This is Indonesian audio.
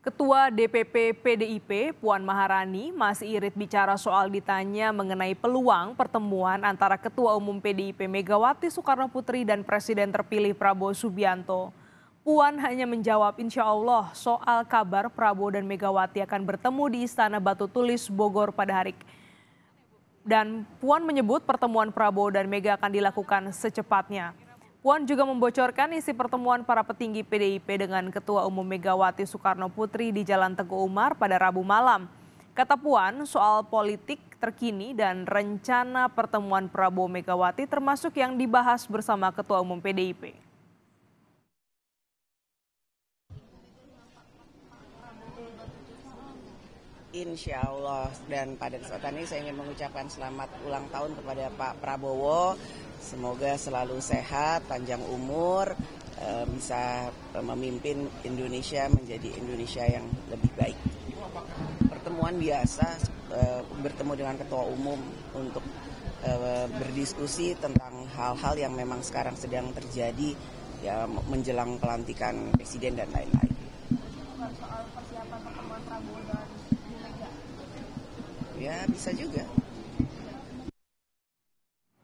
Ketua DPP PDIP Puan Maharani masih irit bicara soal ditanya mengenai peluang pertemuan antara Ketua Umum PDIP Megawati Soekarno Putri dan Presiden terpilih Prabowo Subianto. Puan hanya menjawab insya Allah soal kabar Prabowo dan Megawati akan bertemu di Istana Batu Tulis Bogor pada hari dan Puan menyebut pertemuan Prabowo dan Mega akan dilakukan secepatnya. Puan juga membocorkan isi pertemuan para petinggi PDIP dengan Ketua Umum Megawati Soekarno Putri di Jalan Teguh Umar pada Rabu malam. Kata Puan, soal politik terkini dan rencana pertemuan Prabowo Megawati termasuk yang dibahas bersama Ketua Umum PDIP. Insya Allah dan pada kesempatan ini saya ingin mengucapkan selamat ulang tahun kepada Pak Prabowo Semoga selalu sehat, panjang umur, eh, bisa eh, memimpin Indonesia menjadi Indonesia yang lebih baik. Pertemuan biasa eh, bertemu dengan ketua umum untuk berdiskusi tentang hal-hal yang memang sekarang sedang terjadi ya menjelang pelantikan presiden dan lain-lain. Ya bisa juga.